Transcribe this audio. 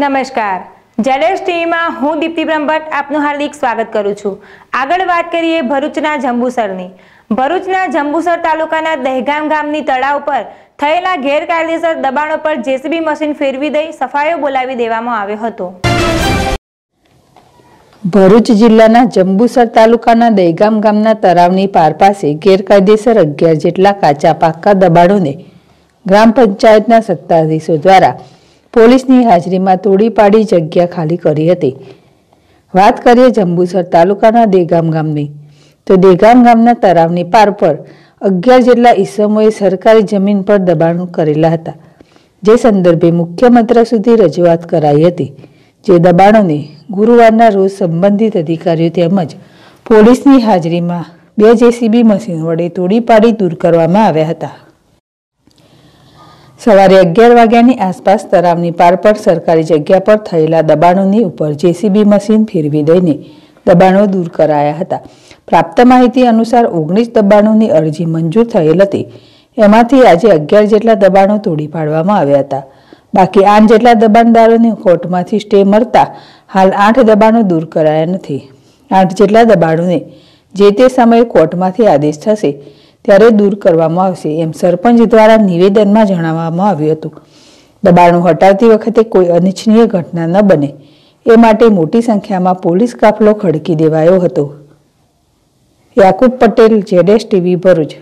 નમસ્કાર જેડેશ ટીવીમાં હું દીપ્તિ બ્રહ્મભટ્ટ આપનું હાર્દિક સ્વાગત કરું છું આગળ વાત કરીએ ભરૂચના જંબુસરની ભરૂચના જંબુસર તાલુકાના દહેગામ ગામની તળાવ પર થયેલા ગેરકાયદેસર દબાણો પર જેસીબી મશીન ફેરવી દઈ સફાયો બોલાવી દેવામાં આવ્યો હતો ભરૂચ જિલ્લાના જંબુસર તાલુકાના દહીગામ ગામના તળાવની પાર પાસે ગેરકાયદેસર અગિયાર જેટલા કાચા પાકા દબાણોને ગ્રામ પંચાયતના સત્તાધીશો દ્વારા પોલીસની હાજરીમાં તોડી પાડી જગ્યા ખાલી કરી હતી વાત કરીએ જંબુસર તાલુકાના દેગામ ગામની તો દેગામ ગામના તળાવની પાર પર અગિયાર જેટલા ઈસમોએ સરકારી જમીન પર દબાણ કરેલા હતા જે સંદર્ભે મુખ્યમંત્રી સુધી રજૂઆત કરાઈ હતી જે દબાણોને ગુરુવારના રોજ સંબંધિત અધિકારીઓ તેમજ પોલીસની હાજરીમાં બે જેસીબી મશીન વડે તોડી પાડી દૂર કરવામાં આવ્યા હતા સવારે અગિયાર વાગ્યાની આસપાસ તળાવની પાર પર સરકારી જગ્યા પર થયેલા દબાણોની ઉપર જેસીબી મશીન ફેરવી દઈને દબાણો દૂર કરાયા હતા પ્રાપ્ત માહિતી અનુસાર ઓગણીસ દબાણોની અરજી મંજૂર થયેલ હતી એમાંથી આજે અગિયાર જેટલા દબાણો તોડી પાડવામાં આવ્યા હતા બાકી આઠ જેટલા દબાણદારોને કોર્ટમાંથી સ્ટે મળતા હાલ આઠ દબાણો દૂર કરાયા નથી આઠ જેટલા દબાણોને જે તે સમયે કોર્ટમાંથી આદેશ થશે ત્યારે દૂર કરવામાં આવશે એમ સરપંચ દ્વારા નિવેદનમાં જણાવવામાં આવ્યું હતું દબાણો હટાવતી વખતે કોઈ અનિચ્છનીય ઘટના ન બને એ માટે મોટી સંખ્યામાં પોલીસ કાફલો ખડકી દેવાયો હતો યાકુબ પટેલ જેડેશ ટીવી ભરૂચ